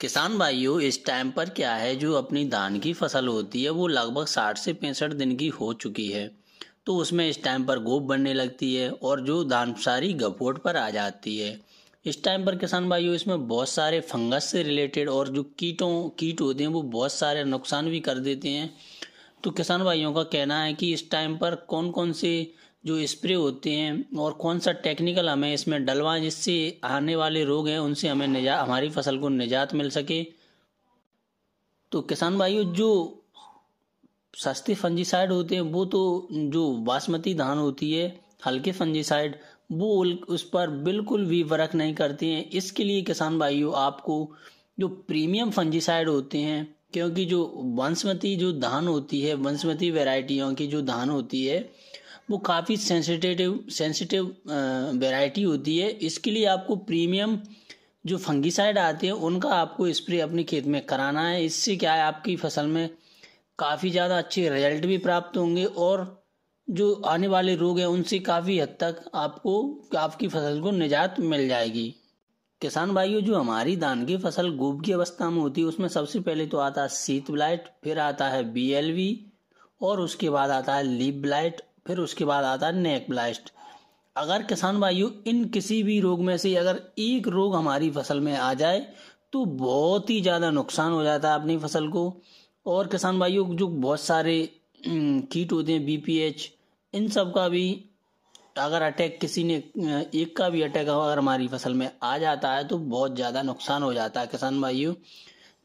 किसान भाइयों इस टाइम पर क्या है जो अपनी धान की फसल होती है वो लगभग साठ से पैंसठ दिन की हो चुकी है तो उसमें इस टाइम पर गोप बनने लगती है और जो धान सारी गपोट पर आ जाती है इस टाइम पर किसान भाइयों इसमें बहुत सारे फंगस से रिलेटेड और जो कीटों कीट होते हैं वो बहुत सारे नुकसान भी कर देते हैं तो किसान भाइयों का कहना है कि इस टाइम पर कौन कौन से जो स्प्रे होते हैं और कौन सा टेक्निकल हमें इसमें डलवा जिससे आने वाले रोग हैं उनसे हमें निजा हमारी फसल को निजात मिल सके तो किसान भाइयों जो सस्ते फंजीसाइड होते हैं वो तो जो बासमती धान होती है हल्के फंजीसाइड वो उस पर बिल्कुल भी वर्क नहीं करते हैं इसके लिए किसान भाइयों आपको जो प्रीमियम फंजीसाइड होते हैं क्योंकि जो वंशमती जो धान होती है वंशमती वेराइटियों की जो धान होती है वो काफ़ी सेंसिटिव सेंसिटिव वेराइटी होती है इसके लिए आपको प्रीमियम जो फंगीसाइड आते हैं उनका आपको स्प्रे अपने खेत में कराना है इससे क्या है आपकी फसल में काफ़ी ज़्यादा अच्छे रिजल्ट भी प्राप्त होंगे और जो आने वाले रोग हैं उनसे काफ़ी हद तक आपको आपकी फसल को निजात मिल जाएगी किसान भाइयों जो हमारी धान की फसल गोब की अवस्था में होती है उसमें सबसे पहले तो आता है सीत ब्लाइट फिर आता है बीएलवी और उसके बाद आता है लीप ब्लाइट फिर उसके बाद आता है नेक ब्लास्ट अगर किसान भाइयों इन किसी भी रोग में से अगर एक रोग हमारी फसल में आ जाए तो बहुत ही ज़्यादा नुकसान हो जाता है अपनी फसल को और किसान भाइयों जो बहुत सारे कीट होते हैं बी इन सब का भी अगर अटैक किसी ने एक का भी अटैक अगर हमारी फसल में आ जाता है तो बहुत ज़्यादा नुकसान हो जाता है किसान भाइयों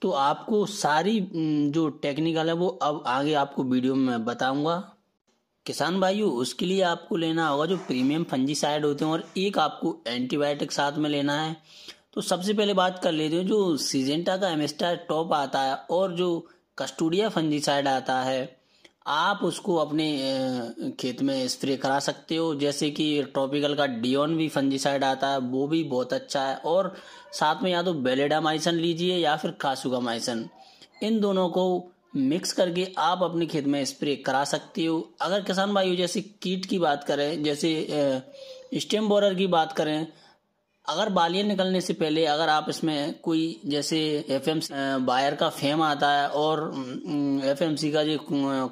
तो आपको सारी जो टेक्निकल है वो अब आगे आपको वीडियो में बताऊंगा किसान भाइयों उसके लिए आपको लेना होगा जो प्रीमियम फंजीसाइड होते हैं और एक आपको एंटीबायोटिक साथ में लेना है तो सबसे पहले बात कर लेते हैं जो सीजेंटा का एमेस्टार टॉप आता है और जो कस्टूडिया फंजीसाइड आता है आप उसको अपने खेत में स्प्रे करा सकते हो जैसे कि ट्रॉपिकल का डियोन भी फंजीसाइड आता है वो भी बहुत अच्छा है और साथ में या तो बेलेडामाइसन लीजिए या फिर कासुगामाइसन इन दोनों को मिक्स करके आप अपने खेत में स्प्रे करा सकते हो अगर किसान भाइयों जैसे कीट की बात करें जैसे स्टेम बोरर की बात करें अगर बालियाँ निकलने से पहले अगर आप इसमें कोई जैसे एफ एम बायर का फेम आता है और एफ एम सी का जो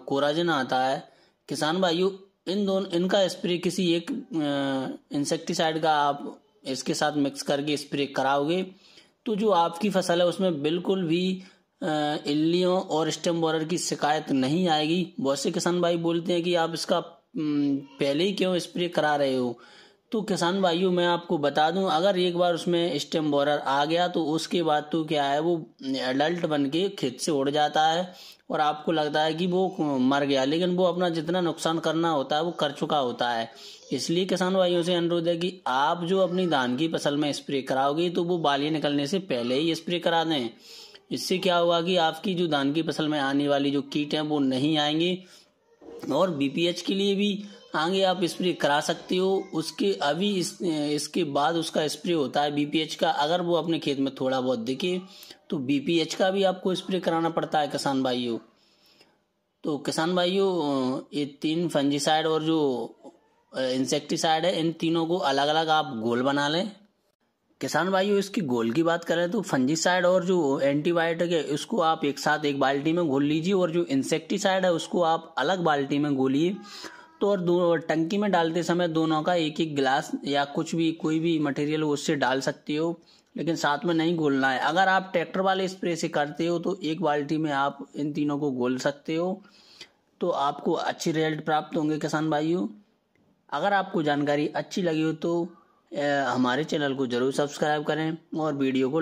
कोराजन आता है किसान भाइयों इन दोनों इनका स्प्रे किसी एक इंसेक्टिसाइड का आप इसके साथ मिक्स करके स्प्रे कराओगे तो जो आपकी फसल है उसमें बिल्कुल भी इल्लियों और स्टेम बोरर की शिकायत नहीं आएगी बहुत से किसान भाई बोलते हैं कि आप इसका पहले ही क्यों स्प्रे करा रहे हो तो किसान भाइयों मैं आपको बता दूं अगर एक बार उसमें स्टेम बोरर आ गया तो उसके बाद तो क्या है वो एडल्ट बन के खेत से उड़ जाता है और आपको लगता है कि वो मर गया लेकिन वो अपना जितना नुकसान करना होता है वो कर चुका होता है इसलिए किसान भाइयों से अनुरोध है कि आप जो अपनी धान की फसल में स्प्रे कराओगे तो वो बाली निकलने से पहले ही स्प्रे करा दें इससे क्या हुआ कि आपकी जो धान की फसल में आने वाली जो कीट हैं वो नहीं आएंगे और बीपीएच के लिए भी आगे आप स्प्रे करा सकते हो उसके अभी इस, इसके बाद उसका स्प्रे होता है बीपीएच का अगर वो अपने खेत में थोड़ा बहुत दिखे तो बीपीएच का भी आपको स्प्रे कराना पड़ता है किसान भाइयों तो किसान भाइयों ये तीन फंजीसाइड और जो इंसेक्टिसाइड है इन तीनों को अलग अलग आप घोल बना लें किसान भाइयों इसकी गोल की बात करें तो फंजीसाइड और जो एंटीबायोटिक है इसको आप एक साथ एक बाल्टी में घोल लीजिए और जो इंसेक्टिसाइड है उसको आप अलग बाल्टी में घोलिए तो और दो टंकी में डालते समय दोनों का एक एक गिलास या कुछ भी कोई भी मटेरियल उससे डाल सकते हो लेकिन साथ में नहीं घोलना है अगर आप ट्रैक्टर वाले स्प्रे से करते हो तो एक बाल्टी में आप इन तीनों को घोल सकते हो तो आपको अच्छे रिजल्ट प्राप्त होंगे किसान भाइयों अगर आपको जानकारी अच्छी लगी हो तो हमारे चैनल को जरूर सब्सक्राइब करें और वीडियो को